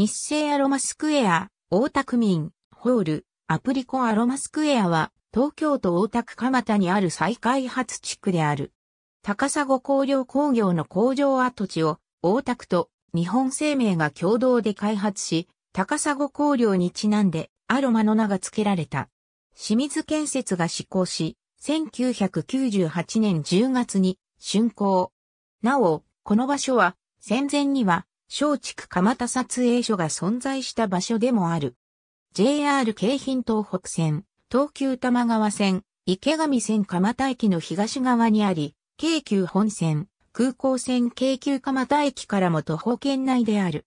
日清アロマスクエア、大田区民、ホール、アプリコアロマスクエアは、東京都大田区蒲田にある再開発地区である。高砂工業工業の工場跡地を、大田区と日本生命が共同で開発し、高砂工業にちなんで、アロマの名が付けられた。清水建設が施行し、1998年10月に竣工。なお、この場所は、戦前には、松竹蒲田撮影所が存在した場所でもある。JR 京浜東北線、東急多摩川線、池上線蒲田駅の東側にあり、京急本線、空港線京急蒲田駅からも徒歩圏内である。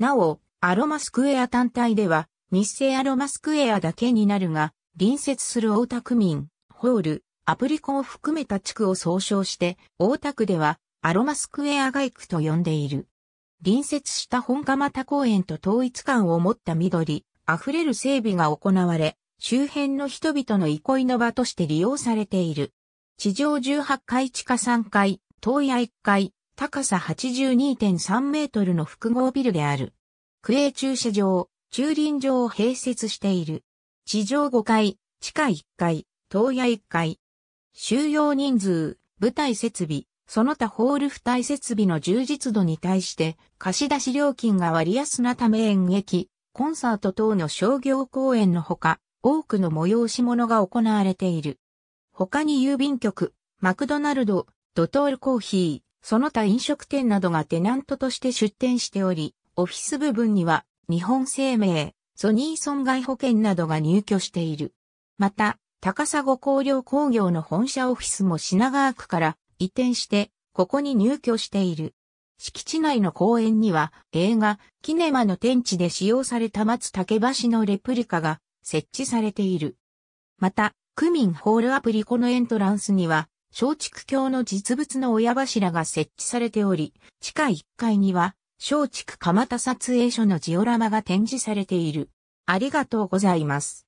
なお、アロマスクエア単体では、日清アロマスクエアだけになるが、隣接する大田区民、ホール、アプリコを含めた地区を総称して、大田区では、アロマスクエア外区と呼んでいる。隣接した本釜田公園と統一感を持った緑、溢れる整備が行われ、周辺の人々の憩いの場として利用されている。地上18階地下3階、東野1階、高さ82.3メートルの複合ビルである。区営駐車場、駐輪場を併設している。地上5階、地下1階、東野1階。収容人数、舞台設備、その他ホール付帯設備の充実度に対して貸し出し料金が割安なため演劇、コンサート等の商業公演のほか、多くの催し物が行われている。他に郵便局、マクドナルド、ドトールコーヒー、その他飲食店などがテナントとして出店しており、オフィス部分には日本生命、ソニー損害保険などが入居している。また、高砂工業工業の本社オフィスも品川区から移転して、ここに入居している。敷地内の公園には映画、キネマの天地で使用された松竹橋のレプリカが設置されている。また、区民ホールアプリコのエントランスには、松竹橋の実物の親柱が設置されており、地下1階には、松竹蒲田撮影所のジオラマが展示されている。ありがとうございます。